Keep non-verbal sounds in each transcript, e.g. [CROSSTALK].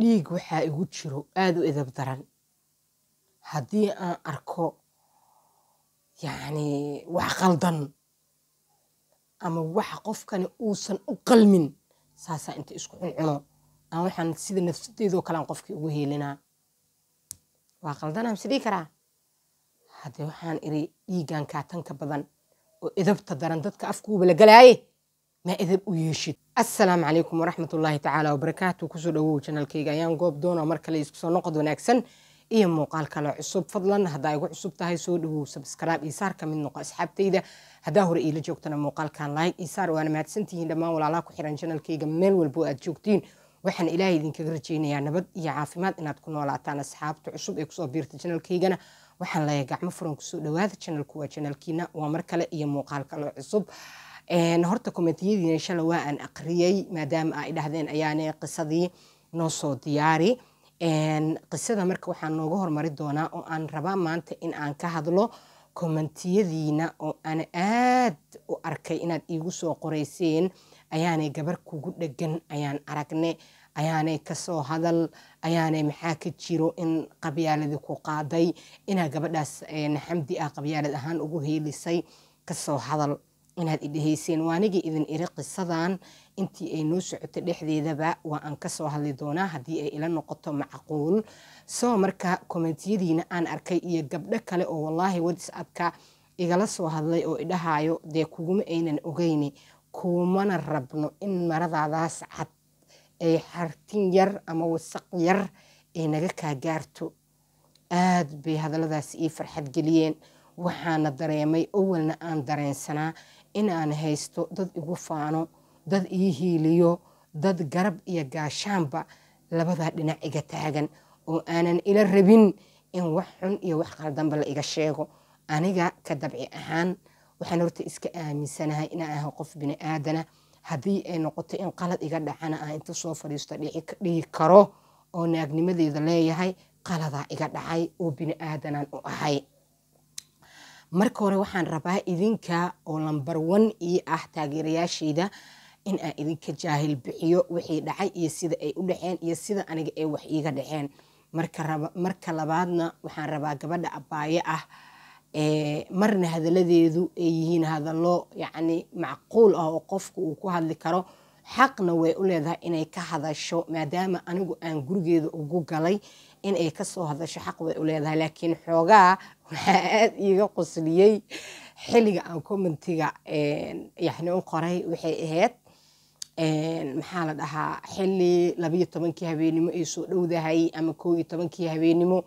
dhiig waxaa igu jiro aada u edab daran haddii aan arko yani wax qaldan ama wax qofkani uusan u qalmin saasaa inta isku cuncuno ama waxaan sida nafsadeedoo kale qofkii ugu heelinaa waa qaldanaan sidii karaa haddee waxaan iri dhiiggan kaatanka badan oo edabta daran dadka afkuuba la galaaye ma edab u yeeshid assalaamu calaykum waraxmat ullaahi tacaala wabarakaatu kusoo dhawow janalkayga ayaan goob doona mar kale iskusoo noqod wanaagsan iyo muuqaal kale cusub fadlan haddaa igu cusub tahay soo dhawow sabskraib iyo saar ka mid noqo asxaabtayda haddaa hore iila joogtana muuqaalkan laayg iyo saar waana mahadsantihiin dhammaan walaalaha ku xiran janalkayga meel walbo aad joogtiin waxaan ilaahay idinkaga rajaynayaa nabad iyo caafimaad inaad ku noolaataan asxaabta cusub ee kusoo biirta janalkaygana waxaan leeyahay gacmo furan kusoo dhawaada janalku waa janalkiina waa mar kale iyo muuqaal kale cusub horta komentiyadiina shala waa aan aqriyey maadaama ay dhahdeen ayaane qisadii noo soo diyaari qisada marka waxaa nooga hormari doonaa oo aan rabaa maanta in aan ka hadlo kommentiyadiina oo aan aad u arkay inaad iigu soo qoreyseen ayaanay gabar kugu dhegan ayaan aragne ayaanay kasoo hadal ayaanay maxaa ka jiro in qabyaaladii ku qaaday inaa gabadhaas xamdi ah qabyaalad ahaan ugu heelisay kasoo hadal inaad idhehayseen waaniga idin iri qisadan intii ay noo socoto dhexdeedaba waa aan kasoo hadli doonaa haddii ay ila noqoto macquul soo marka kommentiyadiina aan arkay iyo gabdho kale oo walaahi whatsappka igala soo hadlay oo idhahayo dee kuguma aynan ogeyni kumana rabno in maradaadaas cad ay xartin yar ama wasaq yar ay naga kaa gaarto aad bay hadalladaas ii farxad geliyeen waxaana dareemay awalna aan dareensanaa inaan haysto dad igu faano dad ii hiiliyo dad garab iyo gaashaanba labadaa dhinac iga taagan oo aanan ila rabin in wax xun iyo wax qaldanba la iga sheego aniga ka dabci ahaan waxaan horta iska aaminsanahay inaan aha qof bini aadana haddii ay noqoto in qalad iga dhacana aan inta soo fadhiisto dhihi karo oo naagnimadeeda leeyahay qaladaa iga dhacay oo bini aadanaan u ahay marka hore waxaan rabaa idinka oo lambar wan ii ah taageerayaashayda in aan idinka jaahil bixiyo wixii dhacay iyo sida ay u dhaceen iyo sida aniga ay wax iiga dhaceen marka labaadna waxaan rabaa gabadha abaayo ah marna hadaladeedu ay yihiin hadallo yacni macquul ah oo qofku uu ku hadli karo xaqna way u leedahay inay ka hadasho maadaama anigu aan gurigeeda ugu galay inay kasoo hadasho xaq bay uleedahay laakiin xoogaa waxaa aad iiga qosliyey xiliga aan commentiga yani u qoray waxay ahayd maxaa la dhahaa xili labayo tobankii habeenimo ay soo dhowdahay ama kooyo tobankii habeenimo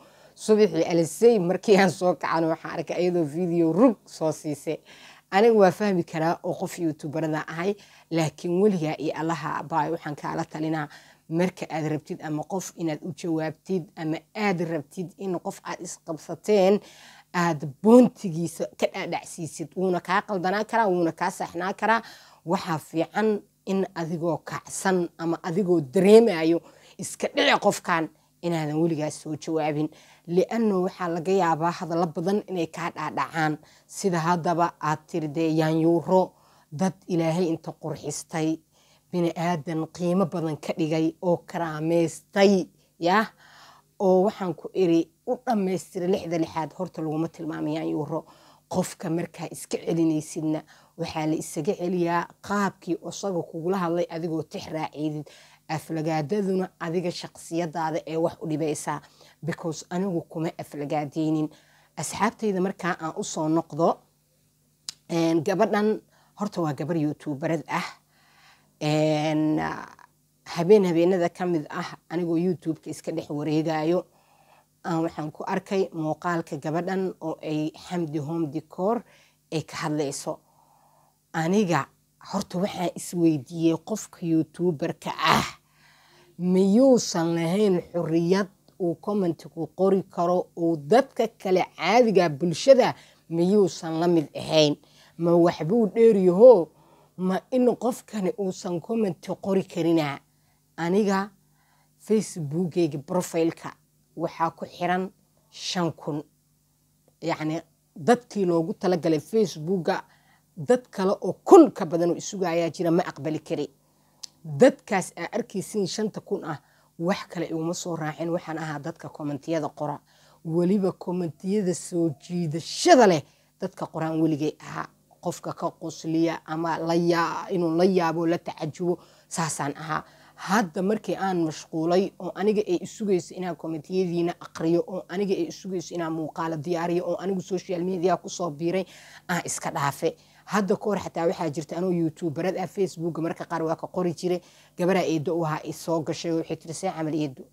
subaxii alisey markii aan soo kacan waxaan arkay ayadoo video rug soo siisay aniga waa fahmi karaa oo qof youtubarada ahay laakiin weligaa iyo allaha baay waxaan kaala talinaa marka aad rabtid ama qof inaad u jawaabtid ama aad rabtid in qof aad isqabsateen aad boontigiisa ka dhaadhacsiisid wuuna kaa qaldanaan karaa wuuna kaa saaxnaa karaa waxaa fiican in adigoo kacsan ama adigoo dareemayo iska dhici qofkan inaadan weligaas soo jawaabin lianno waxaa laga yaabaa hadallo badan inay kaa dhaadhacaan sida haddaba aad tiridee yaanyuuro dad ilaahay inta qurxistay bini aadan qiimo badan ka dhigay oo karaameystay ya oo waxaan ku iri u dhammaystiray lixda lixaad horta laguma tilmaamayaa yuuro qofka markaa iska celinaysidna waxaa la isaga celiyaa qaabkii isaga kugula hadlay adigoo tix raaciydid aflagaadaduna adiga shaqsiyadaada ee wax u dhibaysaa because anigu kuma aflagaadaynin asxaabtayda markaa aan usoo noqdo gabadhan horta waa gabar youtubarad ah Ah, habeen habeenada kamid ah anigoo youtubeka iska dhex wareegayo waxaan ku arkay muuqaalka gabadhan oo ay xamdi home dicoor ay ka hadlayso aniga horta waxaan isweydiiyey qofka youtuberka ah miyuusan lahayn xuriyad uu commentku qori karo uu dadka kale caadiga bulshada miyuusan la mid ahayn ma waxbuu dheeryahoo ma in qofkani uusan comment qori karina aniga facebookeyga brofileka waxaa ku xiran shan kun yacni dadkii loogu talagalay facebooka dad kale oo kun ka badan oo isuga ayaa jira ma aqbali kari dadkaas aa arkaysiin shanta kun ah wax kale iguma soo raacin waxaan ahaa dadka kommentiyada qora weliba kommentiyada soo jiidashada leh dadka qoraan weligay ahaa qofka ka qosliya ama inuu la yaabo la tacajubo saasaan ahaa hadda markii aan mashquulay oo aniga ay isugayso inaan komitiyadiina aqriyo oo aniga ay isugayso inaan muuqaalo diyaariyo oo anigu social media kusoo biiray aan iska dhaafe hadda kahor xataa waxaa jirta anoo youtuberada ah, facebooka marka qaar waa ka qori jiray gabaraa eedo u ahaa isoo gashay waxay tiri see camal eedo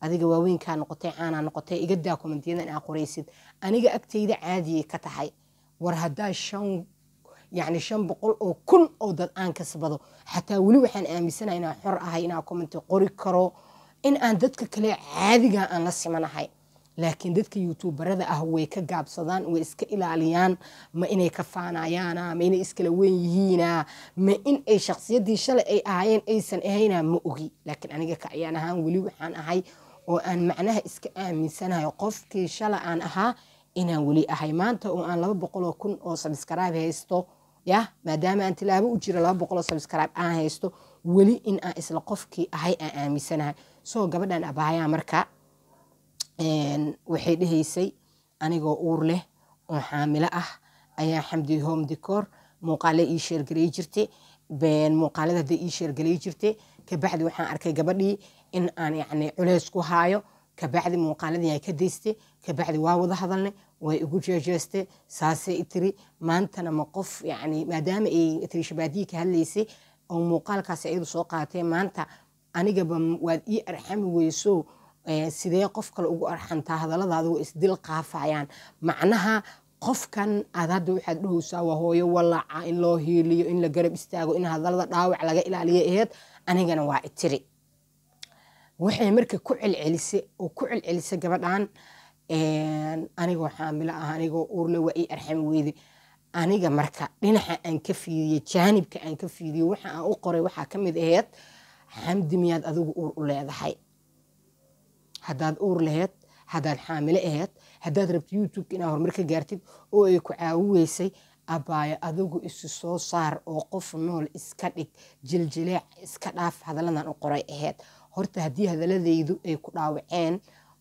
adiga waaweynkaa noqotay caanaa noqotay iga daa komitiyadan aa qoraysid aniga agtayda caadiyay ka tahay war haddaa shan yani shan boqol oo kun oo dad aan kasbado xataa weli waxaan aaminsana inaan xor ahay inaan commenti qori karo in aan dadka kale caadiga aan la simanahay laakiin dadka youtuubarada ah way ka gaabsadaan way iska ilaaliyaan ma inay ka faanayaana ma inay iskala weyn yihiina ma in ay shaksiyadii shalay ay ahaayeen aysan ahayna ma ogi laakiin aniga ka ahaan weli waxaan ahay oo aan macnaha iska aaminsanahay qofkii shala aan ahaa inaan weli ahay maanta oo aan laba boqoloo kun oo sabskrayb haysto ya maadaama aan tilaabo u jiro laba jira abqosabskrib aan haysto weli in aan isla qofkii ahay aan aaminsanahay soo gabadhan abaayaa marka waxay dhehaysay anigoo uur leh oo xaamilo ah ayaa xamdi home decoor muuqaale ii sheergalay jirta muuqaalada hadda ii sheergalay jirta kabacdi waxaan arkay gabadhii in aan yacni culeys ku haayo kabacdi muuqaaladan yaa ka daystay kabacdi waa wada hadalnay way igu jeejeestay saasay tiri maantana ma qof yani maadaama ay tiri shabaadiyi ka hadlaysay oo muuqaalkaas iyadu soo qaateen maanta anigaba waad ii arxami weyso sidee qof kale ugu arxantaa hadalladaadu isdil qaafayaan macnaha qofkan aad hadda waxaad dhahowsaa waa hooyo walaca in loo hiiliyo in la garab istaago in hadallada dhaawac laga ilaaliyo aheed anigana waa itiri waxay marka ku celcelisay oo ku celcelisay gabadhan anigoo xaamilo ah anigoo uurle waa ii arxami weyde aniga marka dhinaca aan ka fiiriye jaanibka aan ka fiiriye waxa aan u qoray waxaa ka mid aheyd xamdi miyaad adigu uur u leedahay haddaad uur laheyd haddaad xaamilo aheyd haddaad rabtid youtubeka inaad horumar gaartid oo ay ku caawiweysay abaayo adigu isu soo saar oo qof nool iska dhig jiljileec iska dhaaf hadaladan u qoray ahayd horta haddii hadaladaydu ay ku dhaawaceen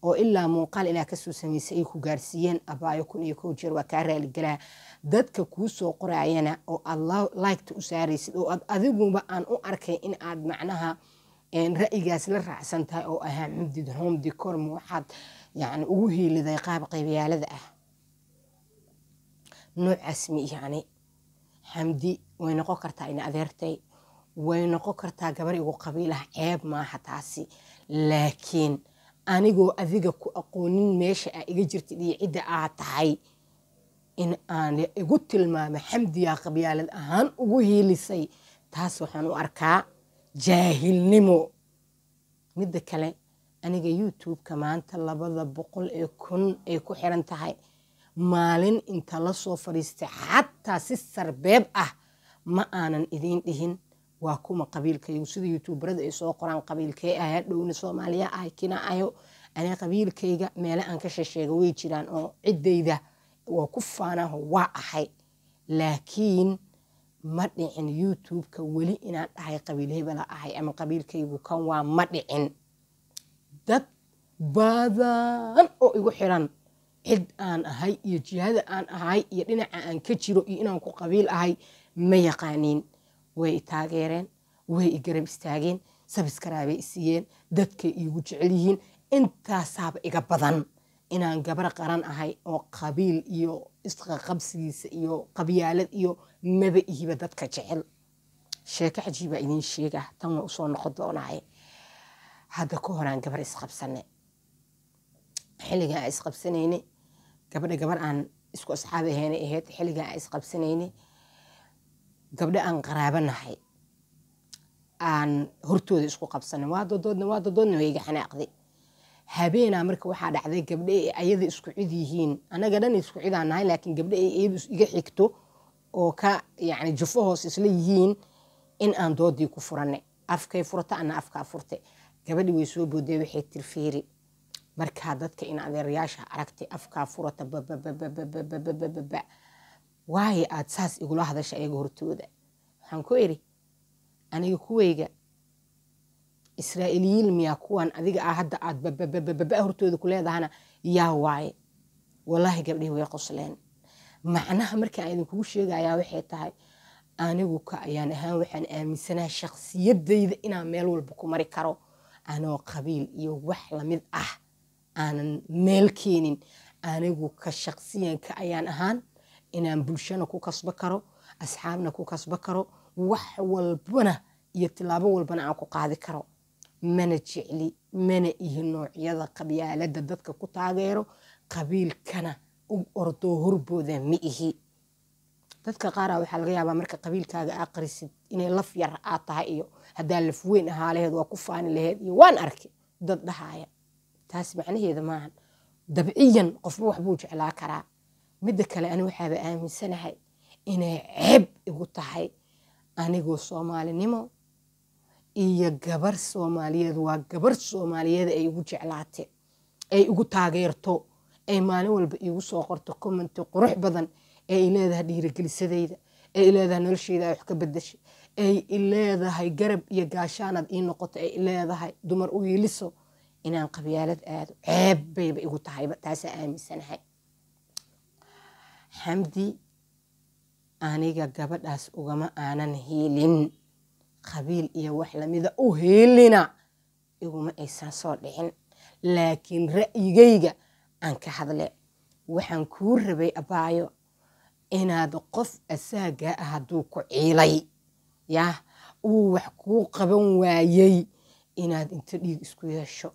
oo ilaa muuqaal ilaa kasoo sameysay ay ku gaarsiiyeen abaayo kun iyo kow jeer waa kaa raaligalaa dadka kuusoo soo qoraayana oo aad laygta u saaraysid oo aad adiguba aan u arkay in aad macnaha ra'yigaas la raacsan tahay oo ahaa mudid homdicorm waxaad yani ugu hiiliday qaab qaybayaalada ah noocaas miyani xamdi way noqon kartaa in adeertay way noqon kartaa gabar igu qabiil ah ceeb maaha taasi laakiin anigoo adiga ku aqoonin meesha aa iga jirtid iyo cidda aa tahay in aan igu tilmaamo xamdiyaa qabyaalad ahaan ugu hiilisay taas waxaan u arkaa jaahilnimo midda kale aniga youtube-ka maanta labada boqol ee kun ay ku xiran tahay maalin inta la soo fadhiistay xataa si sarbeeb ah ma aanan idiin dhihin waa kuma qabiilkayagu sida youtuubarada ay soo qoraan qabiilkee ahaa dhowna soomaaliya ahay ayo aniga qabiilkayga meele aan ka shesheega way jiraan oo ciddayda waa ku faanaho waa ahay laakiin ma dhicin youtubeka weli inaan dhahay qabiil hebela ahay ama qabiilkaygu kan waa ma dhicin dad badan oo igu xiran cid aan ahay iyo jihada aan ahay iyo dhinaca aan ka jiro iyo inaan ku qabiil ahay ma yaqaaniin way i taageereen way i garab istaageen sabiskaraabay siiyeen dadkay iigu jecel yihiin intaasaaba iga badan inaan gabar qaran ahay oo qabiil iyo isqaqabsigiisa iyo qabyaalad iyo maba iiba dadka jecel sheeke cajiibaa idin sheega tan waan usoo noqon doonaaye hadda ka horaan gabar isqabsane xilligan aan isqabsanayne gabadha gabar aan isku asxaabi ahayna ahayd xilligan aan isqabsanayne gabdho aan qaraabanahay aan hortooda isku qabsanin waa dadoodna waa dadoodna waa iga xanaaqday habeenaa marka waxaa dhacday gabdho ay ayada isku cid yihiin annaga dhan isku cid aan laakiin gabdho ay iyadu iga xigto oo ka yacni jufo hoos isla yihiin in aan doodii ku furanay afkay furta ana afkaa furtay gabadhi way soo boodeen waxay tirfiiri markaa dadka in adeerayaasha aragtay afkaa furata babababababababa waayo aad saas igula hadasha ayaga hortooda waxaan ku idhi aniga kuweyga israa'iiliyiin miyaa kuwan adiga ah hadda aad bababababa hortooda ku leedahana yaa waaye wallaahi gabdhihi way qosleen macnaha markii aan idinkugu sheegayaa waxay tahay anigu ka ayaan ahaan waxaan aaminsanaa shakhsiyaddayda inaan meel walba ku mari karo anoo qabiil iyo wax lamid ah aanan meel keenin anigu ka shakhsiyanka ayaan ahaan inaan bulshana ku kasba karo asxaabna ku kasba karo wax walbana iyo tilaabo walbana aan ku qaadi karo mana jecli mana ihi noocyada qabyaalada dadka ku taageero qabiilkana u ordoo horbooda ma ihi dadka qaara ah waxaa laga yaabaa marka qabiilkaaga aa qarisid inay laf yar aa tahay iyo haddaa lafweyn weyn ahaa laheed waa ku faani laheed iyo waan arki dad dhahaaya taas macnaheeda maahan dabciyan qofba waxbuu jeclaa karaa midda kale ani waxaaba aaminsanahay inay ceeb igu tahay anigoo soomaalinimo iyo gabar soomaaliyeed waa gabar soomaaliyeed ay igu jeclaate ay igu taageerto ay maalin walba iigu soo qorto commenty qurux badan ee i leedahay dhiirigelisadayda ee i leedahay noloshayda ay wax ka bedashay ay i leedahay garab iyo gaashaanad ii noqoto ay i dumar u yiiliso inaan qabyaalad aado ceeb bayba igu tahayba taasaa aaminsanahay xamdi aniga gabadhaas ugama aanan heelin qabiil iyo wax lamida u heelina iguma aysan soo dhicin laakiin ra'yigayga aan ka hadle waxaan kuu rabay abaayo inaad qof asaaga ah hadduu ku ciilay yah uu wax kuu qaban waayey inaad inta dhiig isku yeesho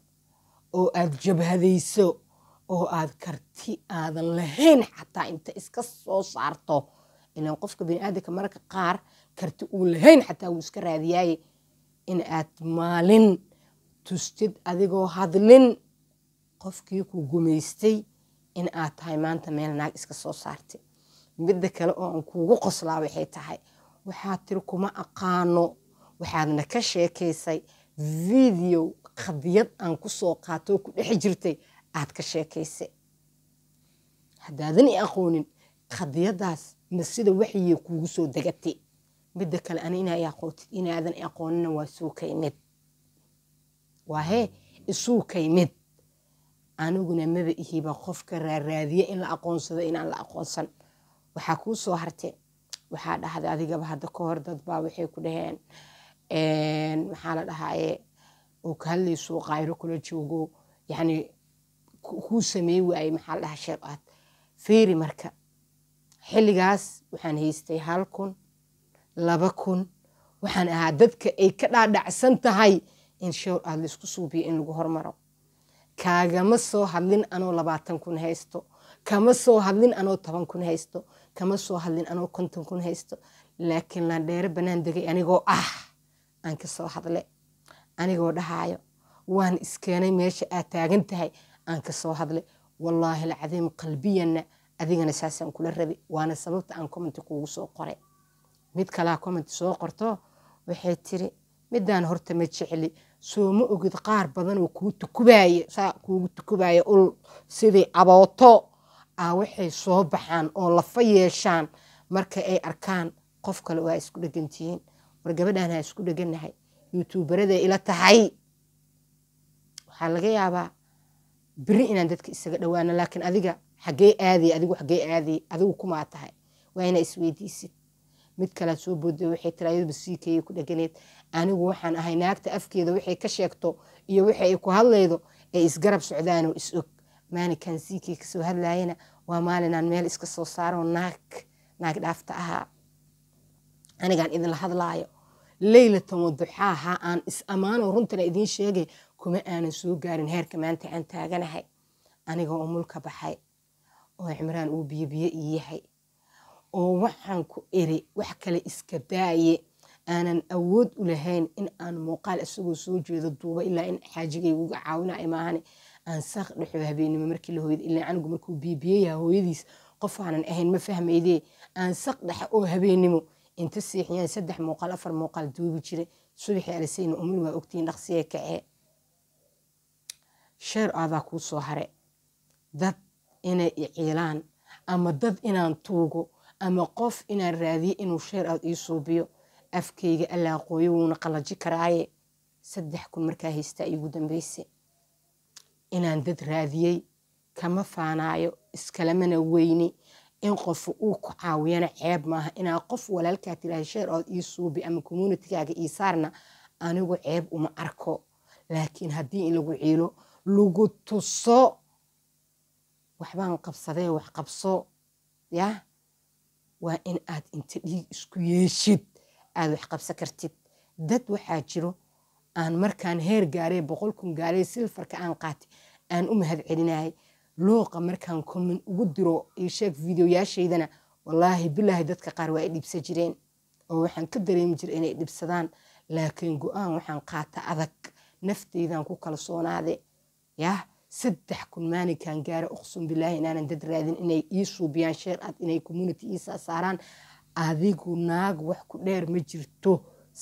oo aad jabhadayso oo aad karti aadan lahayn xataa inta iska soo saarto ilaan qofka baniaadanka mararka qaar karti uu lahayn xataa wuu iska raadiyaaye in aad maalin tustid adigoo hadlin qofkii ku gumaystay in aad tahay maanta meel naag iska soo saartay midda kale oo aan kuugu qoslaa waxay tahay waxaad tiri kuma aqaano waxaadna ka sheekaysay video qadiyad aan ku soo qaatoo ku dhex jirtay aad ka sheekayse haddaadan i aqoonin khadiyadaas ma sida waxyee kuugu soo degate midda kale ana inaa aqootid inaadan aqoonina waa suukay mid waa hee isuukay mid aniguna maba ihiba qofka raaraadiya in la aqoonsado inaan la aqoonsan waxaa kuu soo harte waxaa dhahday adigaba hadda ka hor dadbaa waxay ku dhaheen maxaa la dhahaaye oo ka hadlaysuu qaayro kula joogo yacnii kuu samey waayey maxaa la dhahaa sheekh aad fiiri marka xilligaas waxaan haystay hal kun laba kun waxaan ahaa dadka ay ka dhaadhacsan tahay in showr aad laisku suubiyo in lagu hormaro kaagama soo hadlin anoo labaatan kun haysto kama soo hadlin anoo toban kun haysto kama soo hadlin anoo konton kun haysto laakiin laandheere banaan degay anigoo ah aan ka soo hadle anigoo dhahaayo waan iskeenay meesha aad taagan tahay aan kasoo hadlay wallaahi alcadiim qalbiyanna adigana saasaan kula rabay waana sababta aan commenti kuugu soo qoray mid kalaa commenti soo qorto waxay tiri midaan horta ma jecli soo ma ogid qaar badan oo kuu tukubaaya saa kuugu tukubaya ul sidii abooto ah waxay soo baxaan oo lafa yeeshaan marka ay arkaan qof kale waa isku dhegantihiin war gabadhaan ha isku dheganahay youtuubarada ila tahay waxaa laga yaabaa beri inaan dadka isaga dhawaano laakiin adiga xagee aadaya adigu xagee aadaya adigu kumaa tahay waa inaa isweydiisid mid kalaad soo booday waxay tiraayadba siikeeya ku dheganeed anigu waxaan ahay naagta afkeeda waxay ka sheegto iyo wixi ay ku hadlaydo ay isgarab socdaanoo is og maanikaan siikey kasoo hadlaayana waa maalinaan meel iska soo saaroo naag naag dhaafta ahaa anigaan idinla hadlaayo leylatan waduxaaha aan is amaano runtana idiin sheegay kuma aanan soo gaarin heerka maanta aan taaganahay aniga oo mulka baxay oo cimraan uu biyobiyo ii yahay oo waxaan ku eri wax kale iska daaye aanan awood u lahayn in aan muuqaal isagoo soo jeedo duubo ilaa in xaajigay uga caawinay maahane aan saaq dhexo habeenimo markii la hooyada ilaa anigu markuu biibiyayaa hooyadiis qof aanan ahayn ma fahmaydee aan saq dhexa oo habeenimo inta seexiyaan saddex muuqaal afar muuqaal duubi jira subaxii alasayna umul waa ogtihiin dhaqsiyee kacee sheer adaa kuu soo hare dad inay iciilaan ama dad inaan tuugo ama qof inaan raadiye inuu sheer aad ii suubiyo afkayga allaaqooyo wuuna qallaji karaaye saddex kun markaa haystaa iigu dambayse inaan dad raadiyey kama faanaayo iskalamana weyni in qof uu ku caawiyana ceeb maaha inaa qof walaalkaa tiraha sheer ood ii suubi ama communitigaaga ii saarna anigu ceeb uma arko laakiin haddii in lagu ciilo lagu tuso waxbaan qabsadee wax qabso yah waa in aad inta dhiig isku yeeshid aad wax qabsan kartid dad waxaa jiro aan markaan heer gaaree boqol kun gaaree silfarka aan qaatay aan u mahad celinayay looqa markaan komen ugu diro isheeg videoyaashaydana wallaahi bilaahi dadka qaar waa ay dhibsan jireen oo waxaan ka dareemi jira inay dhibsadaan laakiin go-aan waxaan qaata adag nafteydaan ku kalsoonaade yah saddex kun maalinkan gaara uqsum bilaahi inaanan dad raadin inay ii suubiyaan sheer aad inay community ii saasaaraan adigu naag wax ku dheer ma jirto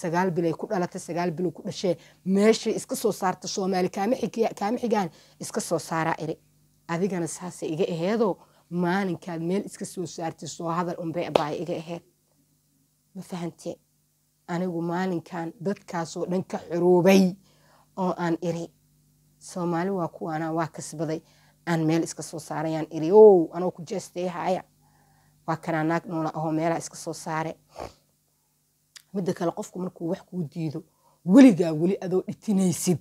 sagaal bilay ku dhalatay sagaal bilow ku dhashee meeshay iska soo saarta soomaali kaama xigaan iska soo saaraa iri adigana saasay iga aheedoo maalinkaad meel iska soo saartay soo hadal unbay abaaya iga aheed ma fahamtee anigu maalinkan dadkaasoo dhan ka xuruubay oo aan iri soomaali waa kuwaana waa kasbaday aan meel iska soo saarayaan iri ow anoo ku jeestay haya waa kanaa naag noola ahoo meelaa iska soo saare midda kale qofku markuu wax kuu diido weligaa weli adoo dhitinaysid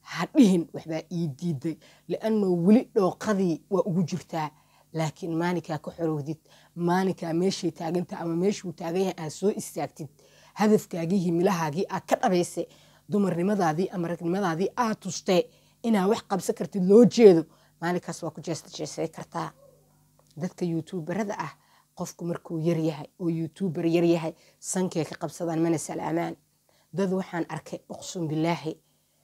hadhihin waxbaa ii diiday liannoo weli dhooqadii waa ugu jirtaa laakiin maalinkaa ka xorowdid maalinkaa meeshay taaganta ama meeshuu taagan yahay aad soo istaagtid hadafkaagiihi milahaagii aad ka dhabayse dumarnimadaadii ama ragnimadaadii aad tustee inaa wax qabsan kartid loo jeedo maalinkaas waa ku jeestajeesay kartaa dadka youtuubarada ah qofku markuu yaryahay oo youtuubar yaryahay sankay ka qabsadaan mana salaamaan dad waxaan arkay uqsun bilaahi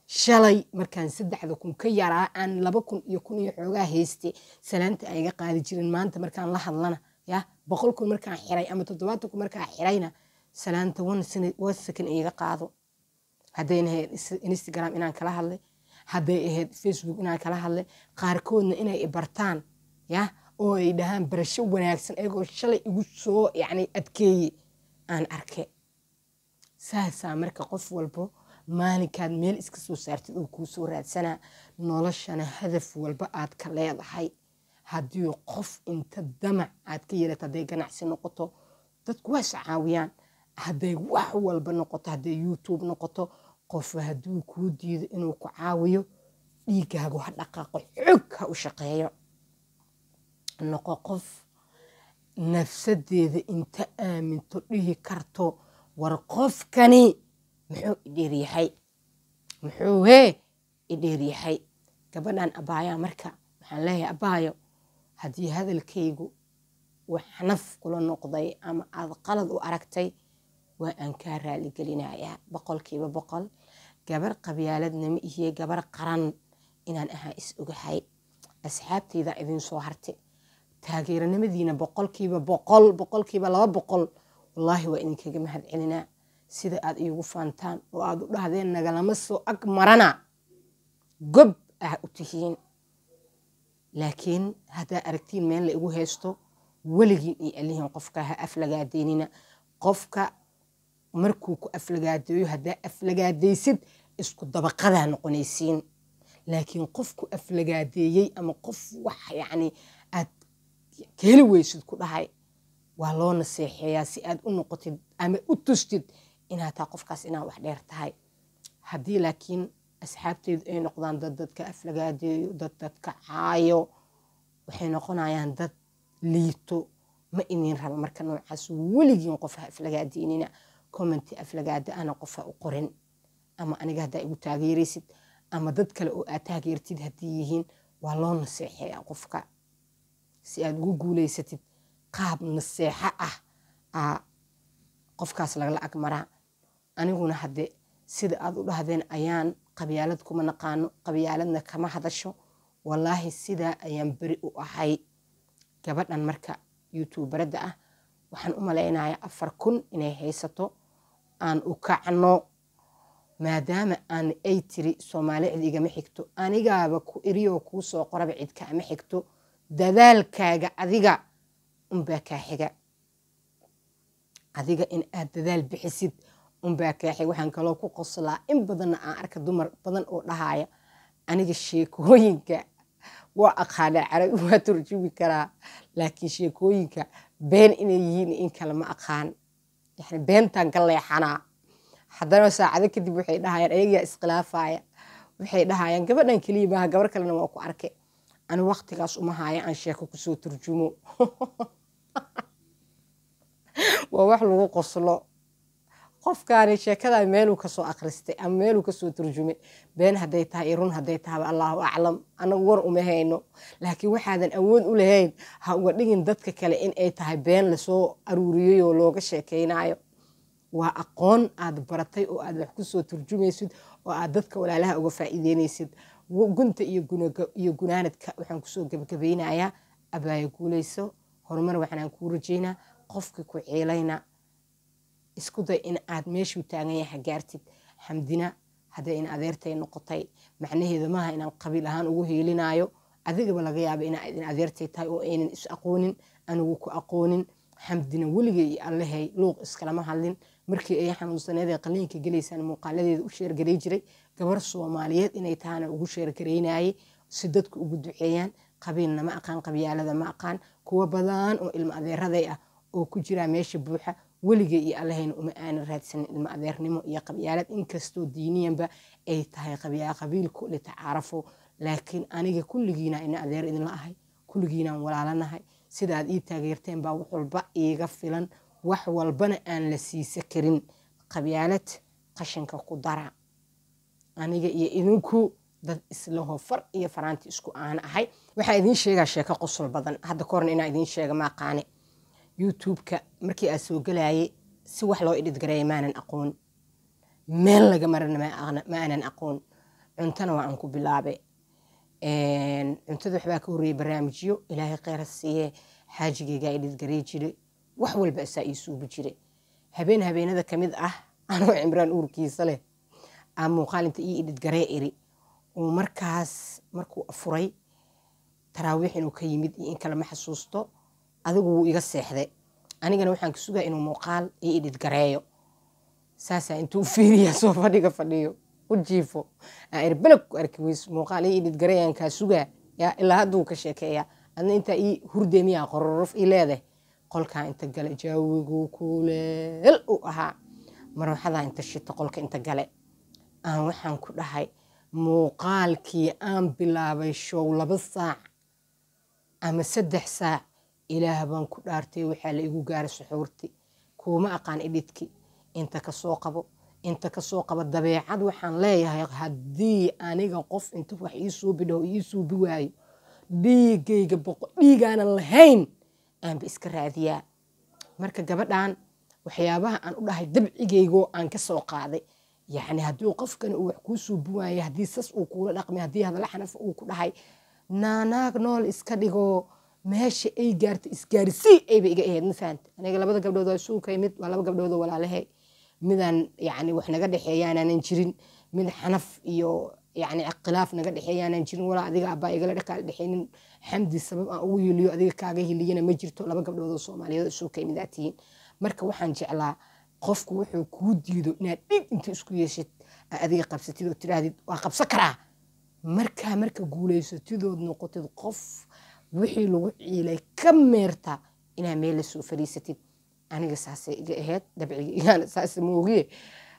shalay markaan saddexda kun ka yaraa aan laba kun iyo kun iyo xoogaa haystay salaanta ay iga qaadi jirin maanta markaan la hadlana ya boqol kun markaan xiray ama toddobaatan kun markaan xirayna salaanta one second iga qaado hadday ahayd instagram inaan kala hadlay haday ahayd facebook inaan kala hadlay qaarkoodna inay bartaan ya oo ay dhahaan barasho wanaagsan ayagoo shalay igu soo yacni adkeeye aan arke saasaa marka qof walbo maalinkaad meel iska soo saartid oo kuu soo raadsanaa noloshana hadaf walba aad ka leedahay haddii qof inta damac aad ka yeelata hadday ganacsi noqoto dadku waa iscaawiyaan hadday wax walba noqoto hadday youtube noqoto qof haduu kuu diido inuu ku caawiyo dhiiggaagu ha dhaqaaqo xog ha u shaqeeyo noqo qof nafsadeeda inta aaminto dhihi karto war qofkani muxuu idheeryahay muxuu hee idheeryahay gabadhan abaayaa marka waxaan leeyahay abaayo haddii hadalkaygu wax xanaf kula noqday ama aad qalad u aragtay waa aan kaa raaligelinayaa boqolkiiba boqol gabar qabyaaladna ma ihiye gabar qaran inaan ahaa is ogahay asxaabteyda idin soo harte taageeranimadiina boqolkiiba boqol boqolkiiba laba boqol wallaahi waa idinkaga mahad celinaa sida aad iigu faantaan oo aad u dhahdeen nagalama soo ag marana gob ah u tihiin laakiin haddaa aragtiin meel la igu heesto weligiin iyo alihiin qofka ha aflagaadenina qofka markuu ku aflagaadeeyo haddaa aflagaadaysid isku dabaqadaa noqonaysiin laakiin qofku aflagaadeeyey ama qof wax yacni aad ka heli weysid ku dhahay waa loo naseexeeyaa si aad u noqotid ama u tustid inaad taa qofkaas inaan wax dheer tahay haddii laakiin asxaabteedu ay noqdaan dad dadka aflagaadeeyo dad dadka caayo waxay noqonayaan dad liito ma idin raba marka noocaas weligiin qof ha aflagaadiinina comment aflagaado ana qofa u qorin ama aniga haddaa igu taageeraysid ama dad kale oo aad taageertid haddii yihiin waa loo naseexeeya qofka si aad ugu guulaysatid qaab naseexo ah aa qofkaas lagala agmaraa aniguna hadde sida aad u dhahdeen ayaan qabyaalad kuma naqaano qabyaaladna kama hadasho wallaahi sidaa ayaan beri u ahay gabadhan marka youtuubaradda ah waxaan u malaynayaa afar kun inay haysato aan u kacno maadaama aan ay tiri soomaali cid igama xigto anigaaba ku iriyoo kuusoo qoraba cid kaama xigto dadaalkaaga adiga unbaa kaa xiga adiga in aad dadaal bixisid unbaa kaa xiga waxaan kaloo ku qoslaa in badanna aan arka dumar badan oo dhahaaya aniga sheekooyinka waa aqaanaa carabi waa turjubi karaa laakiin sheekooyinka been inay yihiin in kale ma aqaan yani beentan ka leexanaa haddana saacado kadib waxay dhahayaan ayagaa iskhilaafaya waxay dhahayaan gabadhan keliya maaha gabar kalena waa ku arke ani waktigaas uma haya aan sheeko kusoo turjumo [LAUGHS] waa wax lagu qoslo qofkaani sheekada meeluu kasoo akhristay ama meeluu kasoo turjumay been haday tahay i haday tahaba allaahu aclam anagu war uma hayno laakiin waxaadan awood u lahayn ha uga dhigin dadka kale inay tahay been lasoo aruuriyey looga sheekeynayo waa aqoon aad baratay oo aad wax kusoo turjumaysid oo aad dadka walaalaha uga faa'iideynaysid gunta iyo gunaanadka waxaan kusoo gebagabaynayaa abaayo guuleyso horumar waxaanaan kuu rajaynaa qofka ku ciilayna isku day in aad meeshuu taagan yahay gaartid xamdina hadday in adeertay noqotay macnaheeda maaha inaan qabiil ahaan ugu hiilinaayo adigaba laga yaaba in adeertay tahay oo aynan is aqoonin anigu ku aqoonin xamdina weligay allehey luuq iskalama hadlin markii ay xanuunsaneedee qaliinka gelaysaan muuqaaladeeda u sheergaray jiray gabar soomaaliyeed inay tahana ugu sheergaraynaayey si dadku ugu duceeyaan qabiilna ma aqaan qabyaalada ma aqaan kuwo badan oo ilmo adeeraday ah oo ku jiraa meesha buuxa weliga iyo allahayna uma aana raadsanin ilmo adeernimo iyo qabyaalad inkastoo diiniyanba ay tahay qabiilku ku laakiin aniga kulligiina ina adeer idinla ahay kulligiinaan walaalanahay sidaad ii taageerteen baa wax walba iiga filan wax walbana aan la siisa karin qabyaalad qashinka ku dara aniga iyo idinku dad islaho far iyo faraanti isku aan ahay waxaa idiin sheegaa sheeko qosol badan hadda kahorna inaa idiin sheega maaqaane youtube-ka markii aa soo galaye si wax loo idhidgareeya maanan aqoon meel laga marana ma aanan aqoon cuntana waa aan ku bilaabe cuntada waxbaa ka horreeyey barnaamijyo ilaahay kheyra siiye xaajigeygaa idhidgarey jire wax walba asaa ii suubi jire habeen habeenada kamid ah anoo cimraan uurkiisa leh aa muuqaalinta ii idhidgaree iri uu markaas markuu afuray taraawiix inuu ka yimid iyo in kale xasuusto adigu wuu iga seexday anigana waxaan kusugaa inuu muuqaal io idhidgareeyo saasaa intuu fiiriyaa [LAUGHS] soo fadhiga fadhiyo u jiifo erbelag ku arki weys muuqaal io idhidgareeyaan kaa sugaa yaa ilaa hadduu ka sheekeeyaa adna intaa ii hurdee miyaa ii leedah qolkaa inta gale jaawiguu kuuleel u ahaa marwaxadaa inta shita qolka inta gale aan waxaan ku dhahay muuqaalkii aan bilaabay show laba saac ama saddex saac ilaah baan ku dhaartay waxaa la igu gaaray suxuurti kuuma aqaan idhidki inta kasoo qabo inta kasoo qabo dabeecad waxaan leeyahay haddii aniga qof inta wax ii suubi dhaho ii waayo dhiigayga boqo dhiigaanan lahayn aanba iska raadiyaa marka gabadhan waxyaabaha aan u dhahay dabcigaygoo aan kasoo qaaday yacni haddii qofkan uu wax kuu suubi waayay haddii sas uu kuula dhaqmay haddii hadalla xanafa uu ku dhahay naanaag nool iska dhigoo meesha ay gaarta isgaarisii ayba iga ahayd ma fahanta aniga labada gabdhood waa isugu ka imid waa laba gabdhoodoo walaalahe midaan yacni wax naga dhexeeyaanaanan jirin mid xanaf iyo yacni khilaaf naga dhexeeyaanaan jirin walaa adiga abbaa igala dhaqaali dhexaynin xamdi sabab aan ugu hiliyo adiga kaaga hiliyana ma jirto laba gabdhoodoo soomaaliyeed isugu ka imid aad tihiin marka waxaan jeclaa qofku wuxuu kuu diido inaad dhig inta isku yeeshid adiga qabsatid oo tidhaahdid waa qabsan karaa markaa marka guulaysatidoo noqotid qof wixii lagu ciilay ka meerta inaa meel la soo fariisatid aniga saasay iga ahayd dabciga igaana saas moogiye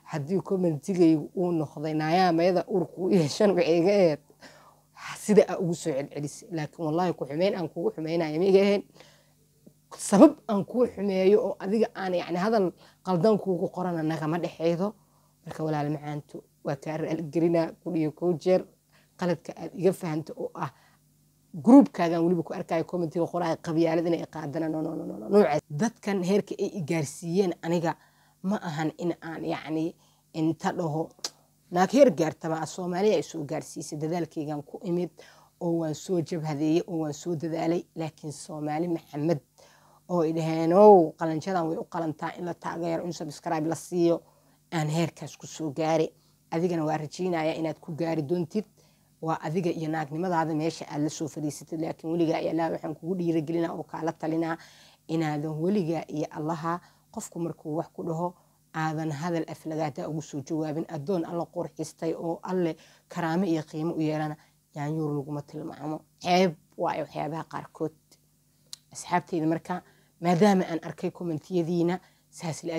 haddii commentigaygu uu noqday naayaameyada urkuu yeeshan iga ahayd sida aa ugu soo celcelisay laakiin wallaahi ku xumeyn aan kugu xumeynaya ma iga ahayn sabab aan kuu xumeeyo oo adiga aan yacni hadal qaldan kuugu qorana nagama dhexeydo marka walaal macaanto waa kaa raaligelinaa kudhiyo koo jeer qaladka aad iga fahanto oo ah gruubkaagan weliba ku arkayo commentiga qoraa qabyaalad inay qaadanaan noocaas dadkan heerka ay igaarsiiyeen aniga ma ahan in aan yacni inta dhaho naag heer gaartaba soomaaliya ay gaarsiisay dadaalkaygan ku imid oo waan soo jabhadeeyey oo waan soo dadaalay laakiin soomaali maxamed oo ay dhaheen ow qalanjadan way u qalantaa in la taageero in subscribe la siiyo aan heerkaas kusoo soo gaari adigana waa rajaynaya inaad ku gaari doontid waa adiga iyo naagnimadaada meesha aad lasoo fadhiisatay laakiin weligaa iyo waxaan kugu dhiiragelina oo kaala talinaa inaadan weligaa iyo allaha qofku markuu wax ku dhaho aadan hadal aflagaataa ugu soo jawaabin addoon alla qurxistay oo alle karaamo iyo qiimo u yeelana yaanyuur laguma tilmaamo ceeb waayo waxyaabaha qaarkood asxaabteyda marka maadaama aan arkay kommentiyadiina saas la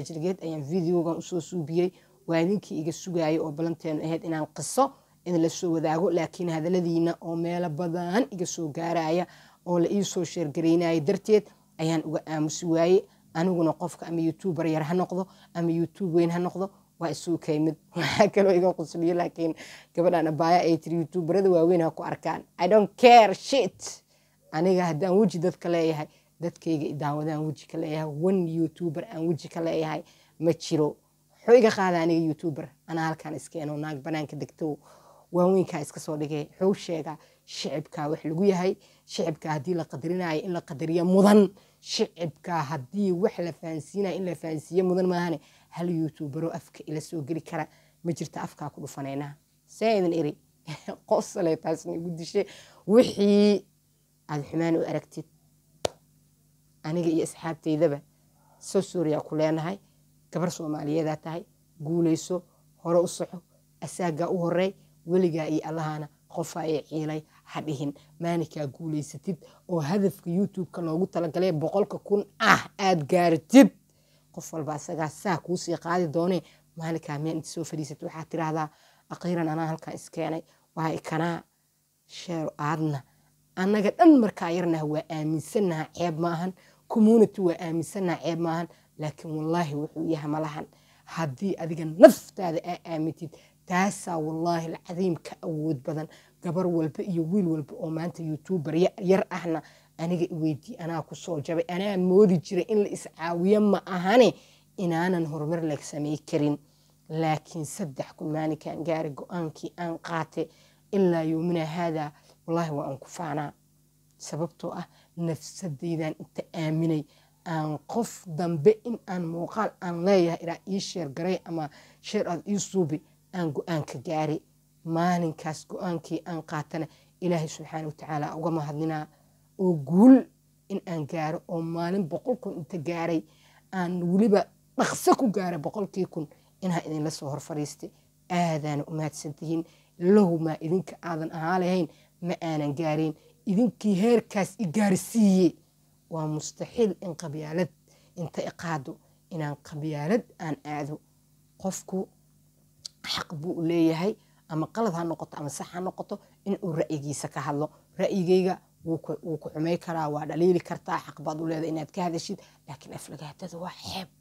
ayaan videogan usoo suubiyey waa ninkii iga sugaayay oo balanteenu ahayd inaan qiso in lasoo wadaago laakiin hadaladiina oo meelo badan iga soo gaaraya oo la iisoo sheergaraynaya darteed ayaan uga aamusi waaye aniguna qofka ama youtuber yar ha noqdo ama youtube weyn ha noqdo waa isuu kaymid waxaa kaloo iga qusliyo laakiin gabadhan abaaya ay tiri youtuberada waaweyn ha ku arkaan i don't care shit aniga haddaan weji dadka leeyahay dadkayga idaawadaan weji ka leeyahay one youtuber aan weji ka leeyahay ma jiro wuxuu iga qaada aniga youtuber anaa halkaan iskeeno naag banaanka degto waaweynkaa iska soo dhigay xuu sheegaa shicibkaa wax lagu yahay shicibkaa haddii la qadarinayo in la qadariyo mudan shicibkaa haddii wax la fahansiinayo in la fahansiiyo mudan maahane hal youtubero afka ila soo geli kara ma jirta afkaa ku dhufanayna saaidan eri [LAUGHS] qosale taasna igu dishe wixii aada xumaan u aragtid aniga iyo asxaabtaydaba soo suuriya ku leenahay gabar soomaaliyeedaa tahay guulayso hore u soco asaagaa u horey weligaa iyo allahaana qofa ee ciilay ha dhihin maanikaa guulaysatid oo hadafka youtube-ka loogu talagalay boqolka kun ah aad gaartid qof walba isagaa saa kuusii qaadi doone maalinkaa miyaan inta soo fadhiisata waxaa tiraahdaa akhiiran anaa halkaa iskeenay waa ikanaa sheer aadna annaga dhan markaa yarnaha waa aaminsanaha ceeb maahan community waa aaminsanaha ceeb maahan laakiin wallaahi wuxuu yahay malahan haddii adiga naftaada aa aamintid taasaa wallaahi alcadiim ka awood badan gabar walba iyo wiil walba oo maanta youtuubar yar ahna aniga iweydii anaa kusoo jabay anaa moodi jiray in la iscaawiyo ma ahane inaanan horumar la samay karin laakiin saddex kun maalinkaan gaari go-aankii aan qaate ilaa yoomina haada wallaahi waa aan ku faanaa sababtoo ah nafsadaydan inta aaminay aan qof dambe in aan muuqaal aan leeyahay ilaa ii sheergaray ama sheer aad ii suubi aan go-aanka gaari maalinkaas go-aankii aan qaatana ilaahay subxaana watacaala uga mahadninaa oo guul in aan gaaro oo maalin boqol kun inta gaaray aan weliba dhaqso ku gaara boqolkii kun inaa idinla soo hor fadhiistay aadaana u mahadsantihiin lahu idinka aadan ahaa lahayn ma aanan gaareen idinkii heerkaas i gaarsiiye waa mustaxiil in qabyaalad inta iqaado inaan qabyaalad aan aado qofku xaq buu leeyahay ama qalad ha noqoto ama sax ha noqoto inuu ra'yigiisa ka hadlo ra'yigayga wuu ku xumay karaa waa dhaliili kartaa xaq baad u leedahay inaad ka hadashid laakiin aflagaatadu waa xeeb